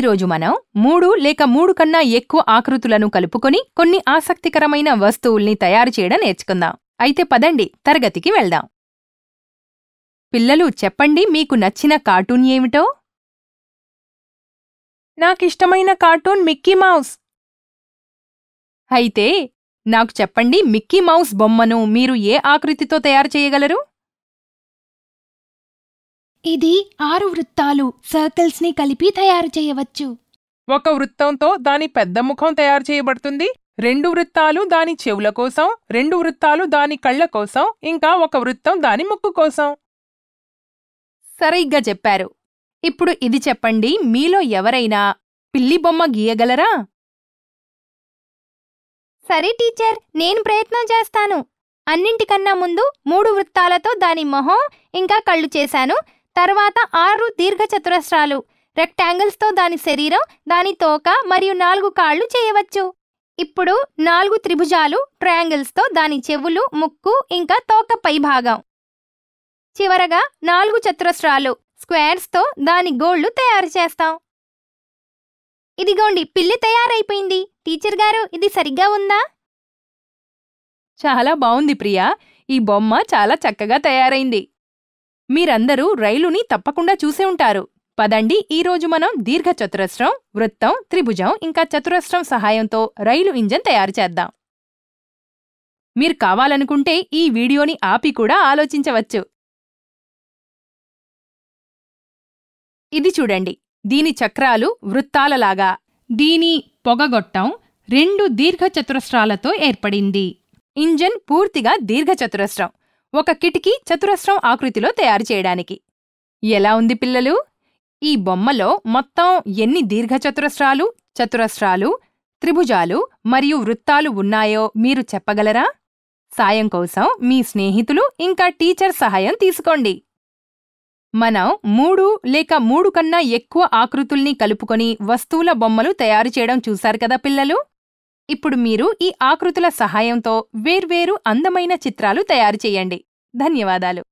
ఈరోజు మనం మూడు లేక మూడు కన్నా ఎక్కువ ఆకృతులను కలుపుకొని కొన్ని ఆసక్తికరమైన వస్తువుల్ని తయారు చేయడం నేర్చుకుందాం అయితే పదండి తరగతికి వెళ్దాం పిల్లలు చెప్పండి మీకు నచ్చిన కార్టూన్ ఏమిటో నాకిష్టమైన కార్టూన్ మిక్కీ మౌస్ అయితే నాకు చెప్పండి మిక్కీ మౌస్ బొమ్మను మీరు ఏ ఆకృతితో తయారు చేయగలరు ఇది ఆరు వృత్తాలు సర్కిల్స్ ని కలిపి తయారు చేయవచ్చు ఒక వృత్తంతో దాని పెద్ద ముఖం తయారు చేయబడుతుంది రెండు వృత్తాలు దాని చెవుల కోసం రెండు వృత్తాలు దాని కళ్ళ కోసం ఇంకా ఒక వృత్తం దాని ముక్కు కోసం సరిగ్గా చెప్పారు ఇప్పుడు ఇది చెప్పండి మీలో ఎవరైనా పిల్లి బొమ్మ గీయగలరా సరే టీచర్ నేను ప్రయత్నం చేస్తాను అన్నింటికన్నా ముందు మూడు వృత్తాలతో దాని మొహం ఇంకా కళ్ళు చేశాను తర్వాత ఆరు దీర్ఘ చతురస్రాలు రెక్టాంగిల్స్తో దాని శరీరం దాని తోక మరియు నాలుగు కాళ్ళు చేయవచ్చు ఇప్పుడు నాలుగు త్రిభుజాలు ట్రయాంగిల్స్తో దాని చెవులు ముక్కు ఇంకా తోక పై భాగం చివరగా నాలుగు చతురస్రాలు స్క్వేర్స్తో దాని గోళ్లు తయారు చేస్తాం ఇదిగోండి పిల్లి తయారైపోయింది టీచర్ గారు ఇది సరిగ్గా ఉందా చాలా బాగుంది ప్రియా ఈ బొమ్మ చాలా చక్కగా తయారైంది మీరందరూ రైలుని తప్పకుండా చూసే ఉంటారు పదండి ఈరోజు మనం దీర్ఘ చతురస్రం వృత్తం త్రిభుజం ఇంకా చతురస్రం సహాయంతో రైలు ఇంజన్ తయారు చేద్దాం మీరు కావాలనుకుంటే ఈ వీడియోని ఆపి కూడా ఆలోచించవచ్చు ఇది చూడండి దీని చక్రాలు వృత్తాలలాగా దీని పొగగొట్టం రెండు దీర్ఘచతురస్రాలతో ఏర్పడింది ఇంజన్ పూర్తిగా దీర్ఘచతురస్రం ఒక కిటికీ చతురస్రం ఆకృతిలో తయారు చేయడానికి ఎలా ఉంది పిల్లలు ఈ బొమ్మలో మొత్తం ఎన్ని దీర్ఘచతురస్రాలు చతురస్రాలు త్రిభుజాలు మరియు వృత్తాలు ఉన్నాయో మీరు చెప్పగలరా సాయం కోసం మీ స్నేహితులు ఇంకా టీచర్ సహాయం తీసుకోండి మనం మూడు లేక మూడు కన్నా ఎక్కువ ఆకృతుల్ని కలుపుకొని వస్తువుల బొమ్మలు తయారు చేయడం చూశారు కదా పిల్లలు ఇప్పుడు మీరు ఈ ఆకృతుల సహాయంతో వేర్వేరు అందమైన చిత్రాలు తయారు చేయండి ధన్యవాదాలు